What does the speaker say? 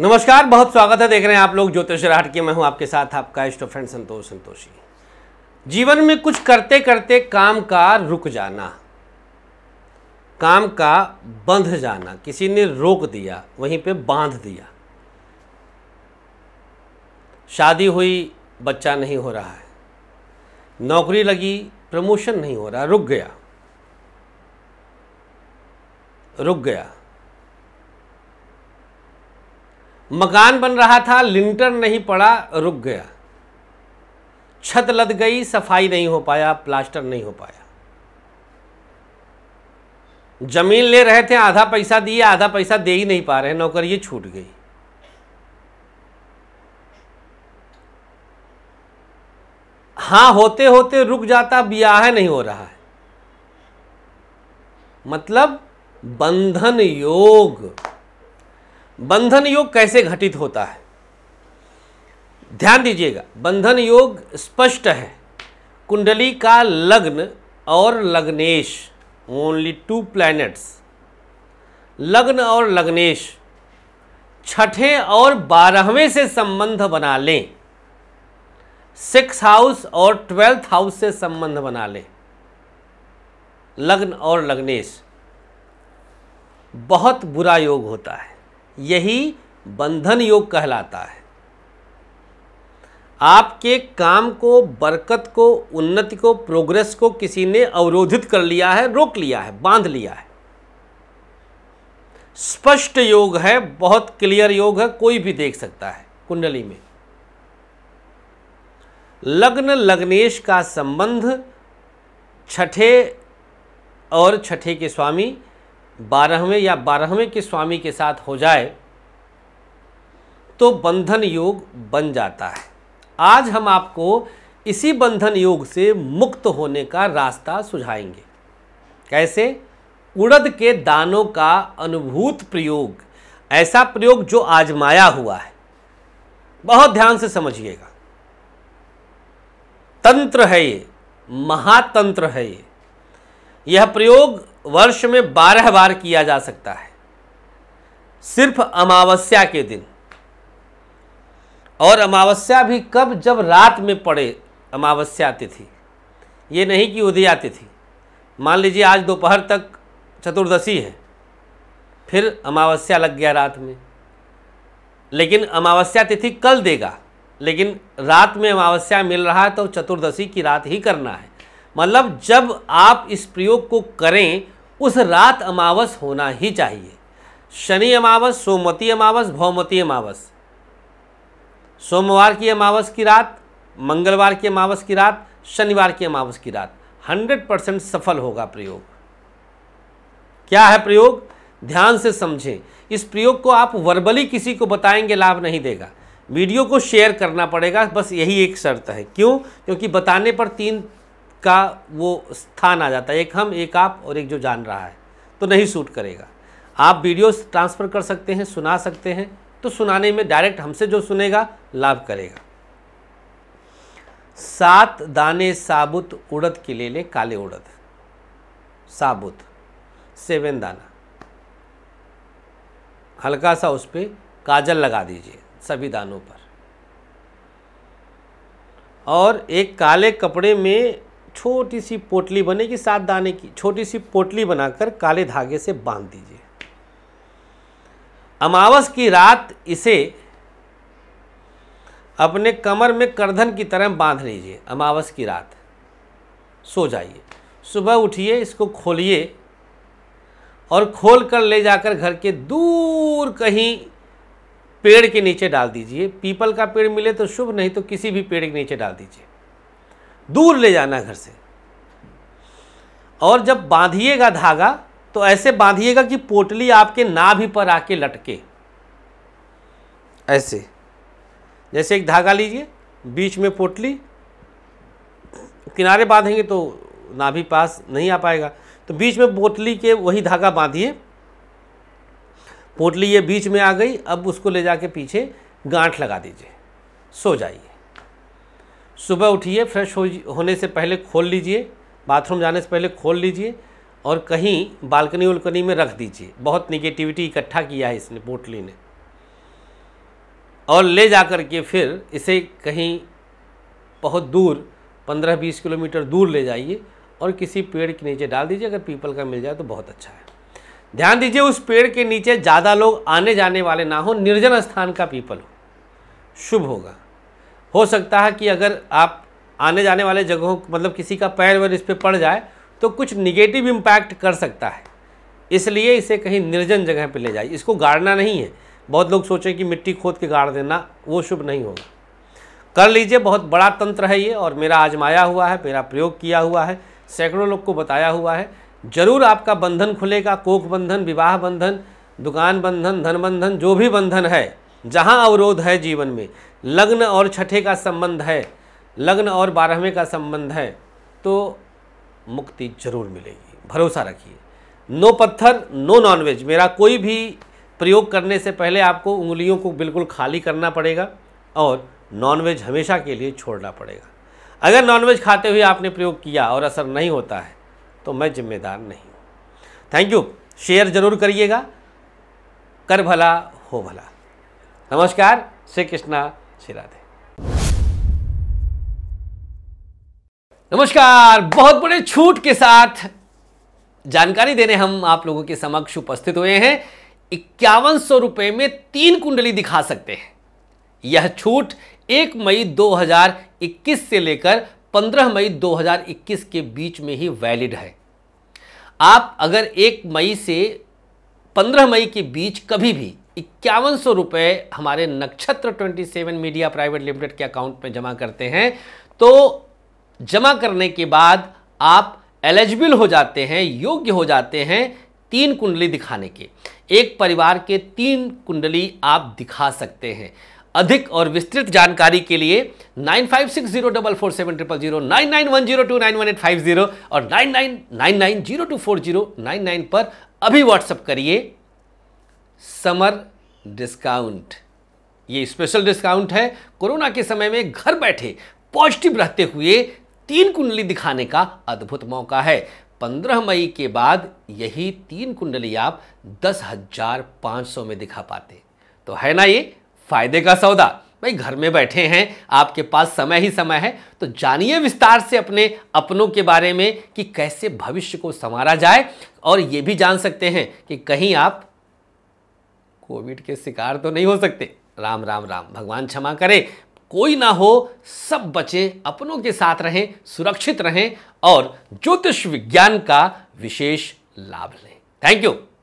नमस्कार बहुत स्वागत है देख रहे हैं आप लोग ज्योतिष राहट के मैं हूं आपके साथ आपका इष्ट फ्रेंड संतोष संतोषी जीवन में कुछ करते करते काम का रुक जाना काम का बंध जाना किसी ने रोक दिया वहीं पे बांध दिया शादी हुई बच्चा नहीं हो रहा है नौकरी लगी प्रमोशन नहीं हो रहा रुक गया रुक गया मकान बन रहा था लिंटर नहीं पड़ा रुक गया छत लद गई सफाई नहीं हो पाया प्लास्टर नहीं हो पाया जमीन ले रहे थे आधा पैसा दिए आधा पैसा दे ही नहीं पा रहे ये छूट गई हाँ होते होते रुक जाता ब्याह नहीं हो रहा है मतलब बंधन योग बंधन योग कैसे घटित होता है ध्यान दीजिएगा बंधन योग स्पष्ट है कुंडली का लग्न और लग्नेश ओनली टू प्लैनेट्स लग्न और लग्नेश छठे और बारहवें से संबंध बना लें सिक्स हाउस और ट्वेल्थ हाउस से संबंध बना लें लग्न और लग्नेश बहुत बुरा योग होता है यही बंधन योग कहलाता है आपके काम को बरकत को उन्नति को प्रोग्रेस को किसी ने अवरोधित कर लिया है रोक लिया है बांध लिया है स्पष्ट योग है बहुत क्लियर योग है कोई भी देख सकता है कुंडली में लग्न लग्नेश का संबंध छठे और छठे के स्वामी बारहवें या बारहवें के स्वामी के साथ हो जाए तो बंधन योग बन जाता है आज हम आपको इसी बंधन योग से मुक्त होने का रास्ता सुझाएंगे कैसे उड़द के दानों का अनुभूत प्रयोग ऐसा प्रयोग जो आजमाया हुआ है बहुत ध्यान से समझिएगा तंत्र है ये महातंत्र है ये यह प्रयोग वर्ष में बारह बार किया जा सकता है सिर्फ अमावस्या के दिन और अमावस्या भी कब जब रात में पड़े अमावस्या तिथि ये नहीं कि उदया तिथि मान लीजिए आज दोपहर तक चतुर्दशी है फिर अमावस्या लग गया रात में लेकिन अमावस्या तिथि कल देगा लेकिन रात में अमावस्या मिल रहा है तो चतुर्दशी की रात ही करना है मतलब जब आप इस प्रयोग को करें उस रात अमावस होना ही चाहिए शनि अमावस सोमवती अमावस भौमती अमावस सोमवार की अमावस की रात मंगलवार की अमावस की रात शनिवार की अमावस की रात 100 परसेंट सफल होगा प्रयोग क्या है प्रयोग ध्यान से समझें इस प्रयोग को आप वर्बली किसी को बताएंगे लाभ नहीं देगा वीडियो को शेयर करना पड़ेगा बस यही एक शर्त है क्यों क्योंकि बताने पर तीन का वो स्थान आ जाता है एक हम एक आप और एक जो जान रहा है तो नहीं सूट करेगा आप वीडियो ट्रांसफ़र कर सकते हैं सुना सकते हैं तो सुनाने में डायरेक्ट हमसे जो सुनेगा लाभ करेगा सात दाने साबुत उड़द के ले लें काले उड़द साबुत सेवन दाना हल्का सा उस पर काजल लगा दीजिए सभी दानों पर और एक काले कपड़े में छोटी सी पोटली बनेगी सात दाने की छोटी सी पोटली बनाकर काले धागे से बांध दीजिए अमावस की रात इसे अपने कमर में करधन की तरह बांध लीजिए अमावस की रात सो जाइए सुबह उठिए इसको खोलिए और खोल कर ले जाकर घर के दूर कहीं पेड़ के नीचे डाल दीजिए पीपल का पेड़ मिले तो शुभ नहीं तो किसी भी पेड़ के नीचे डाल दीजिए दूर ले जाना घर से और जब बांधिएगा धागा तो ऐसे बांधिएगा कि पोटली आपके नाभि पर आके लटके ऐसे जैसे एक धागा लीजिए बीच में पोटली किनारे बांधेंगे तो नाभि पास नहीं आ पाएगा तो बीच में पोटली के वही धागा बांधिए पोटली ये बीच में आ गई अब उसको ले जाके पीछे गांठ लगा दीजिए सो जाइए सुबह उठिए फ्रेश हो होने से पहले खोल लीजिए बाथरूम जाने से पहले खोल लीजिए और कहीं बालकनी उलकनी में रख दीजिए बहुत निगेटिविटी इकट्ठा किया है इसने पोटली ने और ले जा के फिर इसे कहीं बहुत दूर पंद्रह बीस किलोमीटर दूर ले जाइए और किसी पेड़ के नीचे डाल दीजिए अगर पीपल का मिल जाए तो बहुत अच्छा है ध्यान दीजिए उस पेड़ के नीचे ज़्यादा लोग आने जाने वाले ना हो निर्जन स्थान का पीपल हो शुभ होगा हो सकता है कि अगर आप आने जाने वाले जगहों मतलब किसी का पैर वैर इस पर पड़ जाए तो कुछ निगेटिव इम्पैक्ट कर सकता है इसलिए इसे कहीं निर्जन जगह पर ले जाइए इसको गाड़ना नहीं है बहुत लोग सोचें कि मिट्टी खोद के गाड़ देना वो शुभ नहीं होगा कर लीजिए बहुत बड़ा तंत्र है ये और मेरा आजमाया हुआ है मेरा प्रयोग किया हुआ है सैकड़ों लोग को बताया हुआ है जरूर आपका बंधन खुलेगा कोक बंधन विवाह बंधन दुकान बंधन धन बंधन जो भी बंधन है जहाँ अवरोध है जीवन में लग्न और छठे का संबंध है लग्न और बारहवें का संबंध है तो मुक्ति जरूर मिलेगी भरोसा रखिए नो पत्थर नो नॉनवेज मेरा कोई भी प्रयोग करने से पहले आपको उंगलियों को बिल्कुल खाली करना पड़ेगा और नॉनवेज हमेशा के लिए छोड़ना पड़ेगा अगर नॉनवेज खाते हुए आपने प्रयोग किया और असर नहीं होता है तो मैं जिम्मेदार नहीं हूँ थैंक यू शेयर ज़रूर करिएगा कर भला हो भला नमस्कार श्री कृष्णा श्री राधे नमस्कार बहुत बड़े छूट के साथ जानकारी देने हम आप लोगों के समक्ष उपस्थित हुए हैं इक्यावन सौ रुपये में तीन कुंडली दिखा सकते हैं यह छूट 1 मई 2021 से लेकर 15 मई 2021 के बीच में ही वैलिड है आप अगर 1 मई से 15 मई के बीच कभी भी इक्यावन सौ रुपये हमारे नक्षत्र 27 मीडिया प्राइवेट लिमिटेड के अकाउंट में जमा करते हैं तो जमा करने के बाद आप एलिजिबल हो जाते हैं योग्य हो जाते हैं तीन कुंडली दिखाने के एक परिवार के तीन कुंडली आप दिखा सकते हैं अधिक और विस्तृत जानकारी के लिए nine five six zero double four seven triple zero nine nine one zero two nine one eight five zero और nine nine nine nine zero two four zero nine nine पर अभी व्हाट्सअप करिए समर डिस्काउंट ये special discount है corona के समय में घर बैठे पॉजिटिव रहते हुए तीन कुंडली दिखाने का अद्भुत मौका है पंद्रह मई के बाद यही तीन कुंडली आप दस हजार पांच सौ में दिखा पाते तो है ना ये फायदे का सौदा भाई घर में बैठे हैं आपके पास समय ही समय है तो जानिए विस्तार से अपने अपनों के बारे में कि कैसे भविष्य को संवारा जाए और ये भी जान सकते हैं कि कहीं आप कोविड के शिकार तो नहीं हो सकते राम राम राम भगवान क्षमा करे कोई ना हो सब बचे अपनों के साथ रहें सुरक्षित रहें और ज्योतिष विज्ञान का विशेष लाभ लें थैंक यू